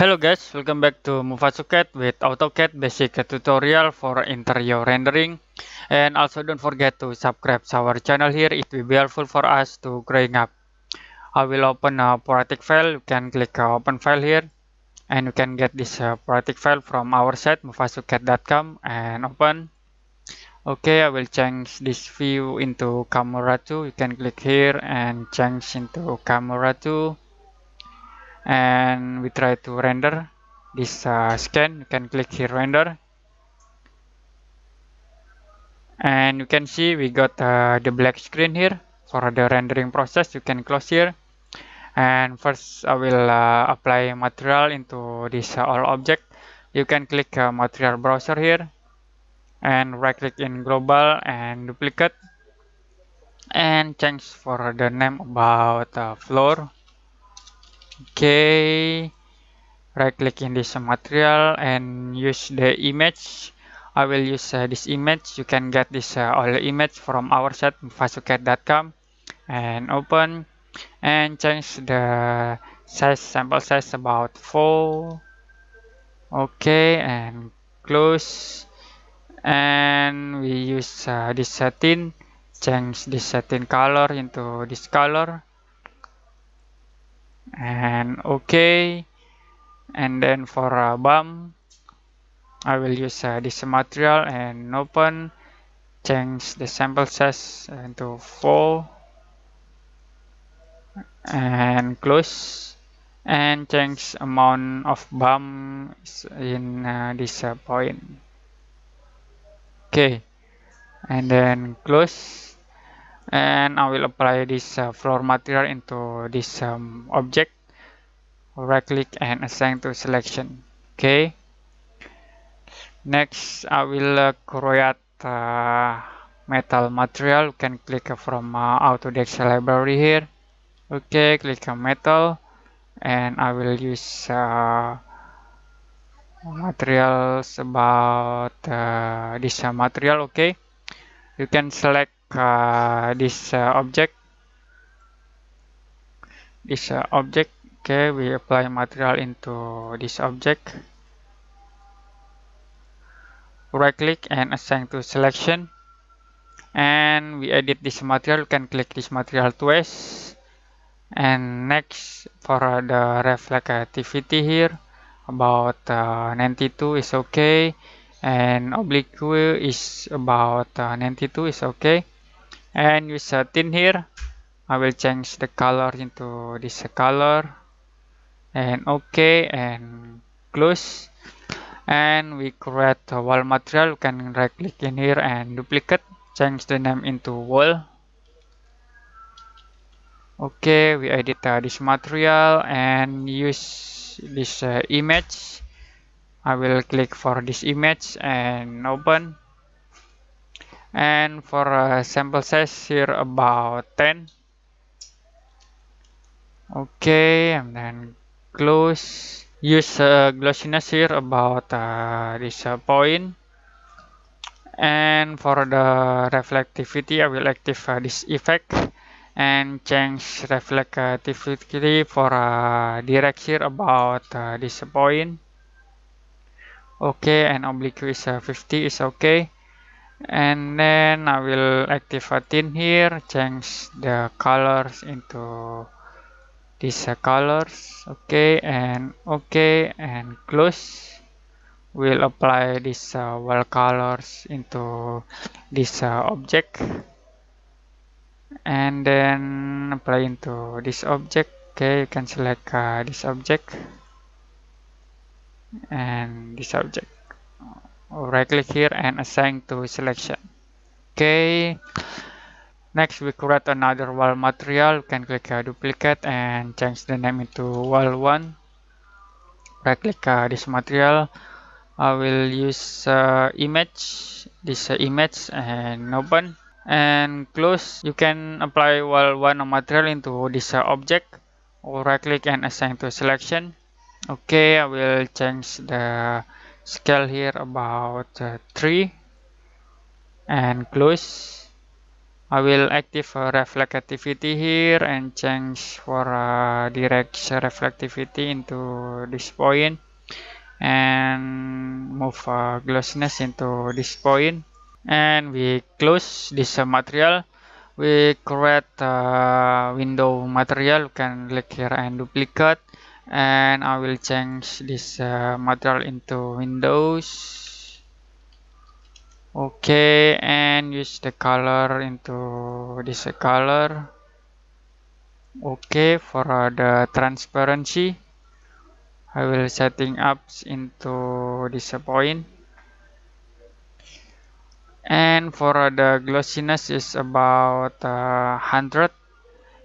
Hello guys, welcome back to Mufasuket with AutoCAD basic tutorial for interior rendering and also don't forget to subscribe to our channel here, it will be helpful for us to growing up. I will open a project file, you can click open file here and you can get this uh, project file from our site mufasuket.com and open. Okay, I will change this view into camera 2, you can click here and change into camera 2 and we try to render this uh, scan you can click here render and you can see we got uh, the black screen here for the rendering process you can close here and first I will uh, apply material into this uh, all object you can click uh, material browser here and right click in global and duplicate and change for the name about uh, floor okay right click in this material and use the image I will use uh, this image you can get this uh, all image from our site fastcat.com and open and change the size sample size about 4 okay and close and we use uh, this setting change this setting color into this color and OK and then for a bump I will use uh, this material and open change the sample size into full and close and change amount of bump in uh, this uh, point okay and then close and I will apply this uh, floor material into this um, object right click and assign to selection okay next I will uh, create uh, metal material you can click from uh, autodesk library here okay click on metal and I will use uh, materials about uh, this uh, material okay you can select uh, this uh, object this uh, object okay we apply material into this object right click and assign to selection and we edit this material you can click this material twice and next for uh, the reflectivity here about uh, 92 is okay and oblique is about uh, 92 is okay and we set in here I will change the color into this color and okay and close and we create a wall material you can right click in here and duplicate change the name into wall okay we edit uh, this material and use this uh, image I will click for this image and open and for a sample size here about 10 okay and then close use uh, glossiness here about uh, this uh, point and for the reflectivity I will active uh, this effect and change reflectivity for uh, direct here about uh, this point okay and oblique is uh, 50 is okay and then I will activate in here change the colors into these colors okay and okay and close will apply this uh, wall colors into this uh, object and then apply into this object okay you can select uh, this object and this object right click here and assign to selection okay next we create another wall material You can click uh, duplicate and change the name into wall one right click uh, this material I will use uh, image this uh, image and open and close you can apply wall one material into this uh, object or right click and assign to selection okay I will change the scale here about uh, 3 and close I will active uh, reflectivity here and change for uh, direct reflectivity into this point and move uh, glossiness into this point and we close this uh, material we create uh, window material you can click here and duplicate and I will change this uh, material into windows okay and use the color into this color okay for uh, the transparency I will setting up into this point and for uh, the glossiness is about uh, 100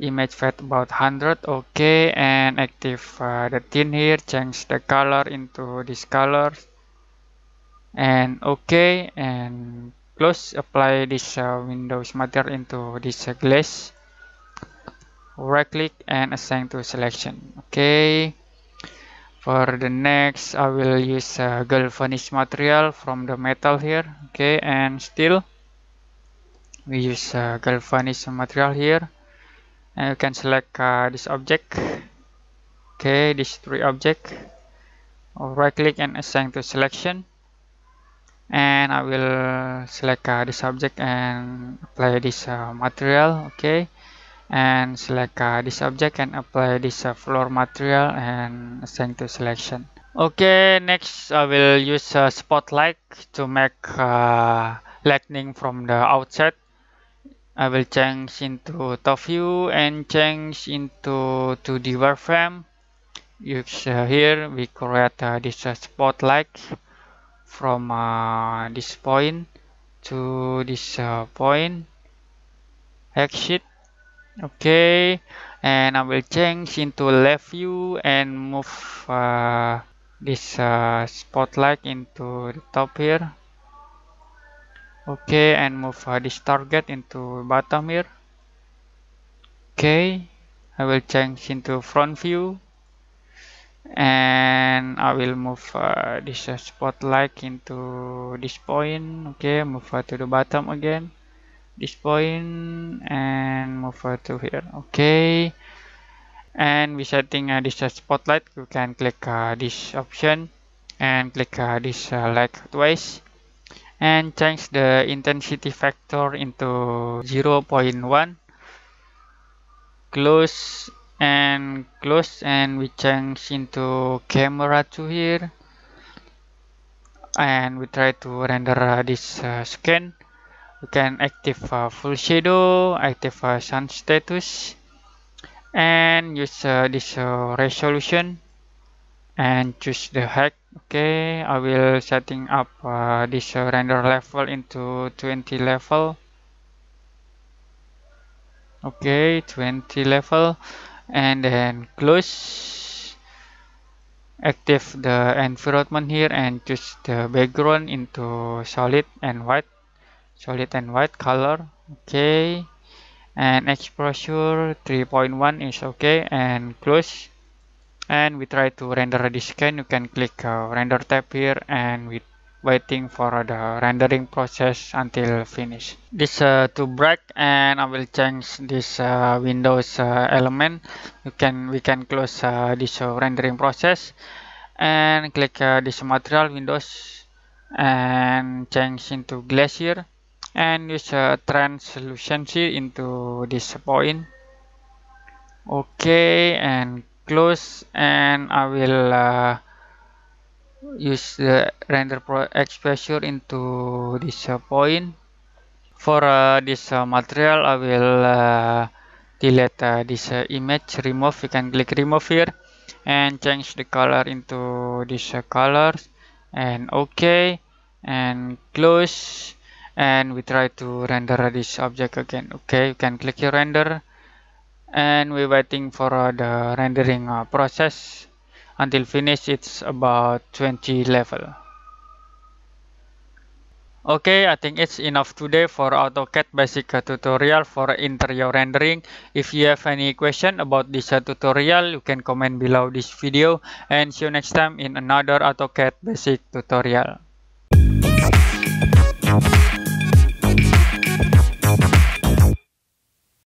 image fat about 100 okay and active uh, the tint here change the color into this color and okay and close apply this uh, windows material into this uh, glass right click and assign to selection okay for the next i will use uh, galvanized material from the metal here okay and still we use uh, galvanized material here and you can select uh, this object okay this three object I'll right click and assign to selection and I will select uh, this object and apply this uh, material okay and select uh, this object and apply this uh, floor material and assign to selection okay next I will use spotlight to make uh, lightning from the outside I will change into top view and change into 2D wireframe. Use uh, here we create uh, this uh, spotlight from uh, this point to this uh, point exit okay and I will change into left view and move uh, this uh, spotlight into the top here Okay, and move uh, this target into bottom here. Okay, I will change into front view. And I will move uh, this uh, spotlight into this point. Okay, move uh, to the bottom again. This point and move uh, to here. Okay. And we setting uh, this uh, spotlight, you can click uh, this option and click uh, this uh, like twice and change the intensity factor into 0.1 close and close and we change into camera to here and we try to render uh, this uh, scan we can active uh, full shadow active uh, sun status and use uh, this uh, resolution and choose the hack okay I will setting up uh, this render level into 20 level okay 20 level and then close active the environment here and choose the background into solid and white solid and white color okay and exposure 3.1 is okay and close and we try to render this scan you can click uh, render tab here and we waiting for the rendering process until finish this uh, to break and i will change this uh, windows uh, element you can we can close uh, this uh, rendering process and click uh, this material windows and change into glacier and use translucency into this point okay and close and I will uh, use the render pro exposure into this uh, point for uh, this uh, material I will uh, delete uh, this uh, image remove you can click remove here and change the color into this uh, colors and OK and close and we try to render this object again okay you can click your render and we waiting for uh, the rendering uh, process until finish it's about 20 level okay i think it's enough today for autocad basic uh, tutorial for interior rendering if you have any question about this uh, tutorial you can comment below this video and see you next time in another autocad basic tutorial